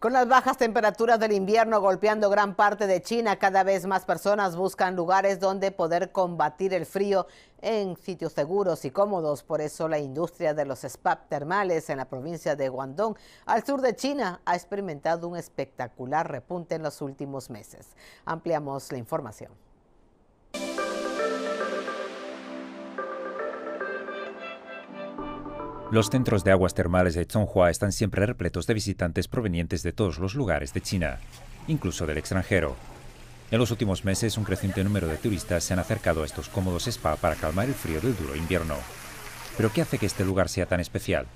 Con las bajas temperaturas del invierno golpeando gran parte de China, cada vez más personas buscan lugares donde poder combatir el frío en sitios seguros y cómodos. Por eso la industria de los spas termales en la provincia de Guangdong, al sur de China, ha experimentado un espectacular repunte en los últimos meses. Ampliamos la información. Los centros de aguas termales de Chonghua están siempre repletos de visitantes provenientes de todos los lugares de China, incluso del extranjero. En los últimos meses, un creciente número de turistas se han acercado a estos cómodos spa para calmar el frío del duro invierno. ¿Pero qué hace que este lugar sea tan especial?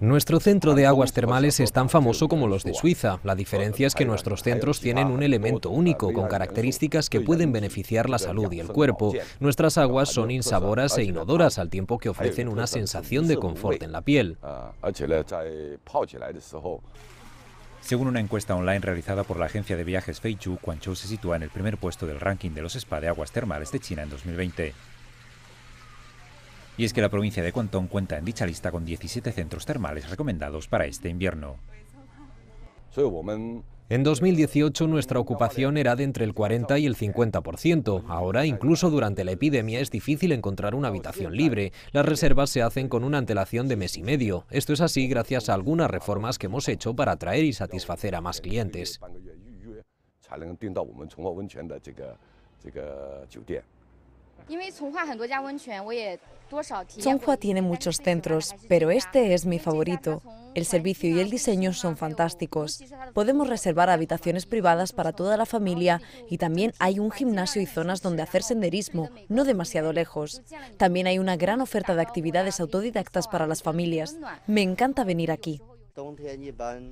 Nuestro centro de aguas termales es tan famoso como los de Suiza. La diferencia es que nuestros centros tienen un elemento único, con características que pueden beneficiar la salud y el cuerpo. Nuestras aguas son insaboras e inodoras, al tiempo que ofrecen una sensación de confort en la piel. Ah, eh, Según una encuesta online realizada por la agencia de viajes Feichu, Guangzhou se sitúa en el primer puesto del ranking de los spa de aguas termales de China en 2020. Y es que la provincia de Cuantón cuenta en dicha lista con 17 centros termales recomendados para este invierno. En 2018 nuestra ocupación era de entre el 40 y el 50%. Ahora, incluso durante la epidemia, es difícil encontrar una habitación libre. Las reservas se hacen con una antelación de mes y medio. Esto es así gracias a algunas reformas que hemos hecho para atraer y satisfacer a más clientes. Zhonghua tiene muchos centros, pero este es mi favorito. El servicio y el diseño son fantásticos. Podemos reservar habitaciones privadas para toda la familia y también hay un gimnasio y zonas donde hacer senderismo, no demasiado lejos. También hay una gran oferta de actividades autodidactas para las familias. Me encanta venir aquí.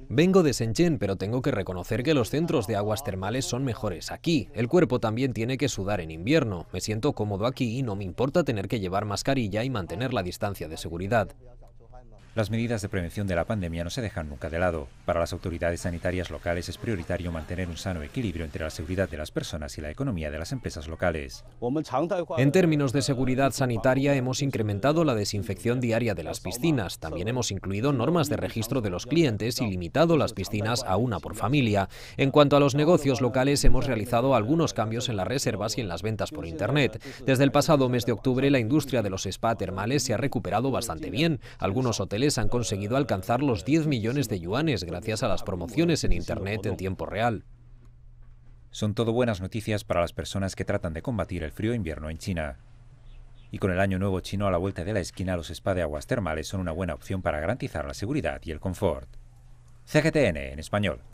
Vengo de Shenzhen, pero tengo que reconocer que los centros de aguas termales son mejores aquí. El cuerpo también tiene que sudar en invierno. Me siento cómodo aquí y no me importa tener que llevar mascarilla y mantener la distancia de seguridad. Las medidas de prevención de la pandemia no se dejan nunca de lado. Para las autoridades sanitarias locales es prioritario mantener un sano equilibrio entre la seguridad de las personas y la economía de las empresas locales. En términos de seguridad sanitaria hemos incrementado la desinfección diaria de las piscinas. También hemos incluido normas de registro de los clientes y limitado las piscinas a una por familia. En cuanto a los negocios locales hemos realizado algunos cambios en las reservas y en las ventas por Internet. Desde el pasado mes de octubre la industria de los spa termales se ha recuperado bastante bien. Algunos hoteles han conseguido alcanzar los 10 millones de yuanes gracias a las promociones en Internet en tiempo real. Son todo buenas noticias para las personas que tratan de combatir el frío invierno en China. Y con el año nuevo chino a la vuelta de la esquina, los spa de aguas termales son una buena opción para garantizar la seguridad y el confort. CGTN en español.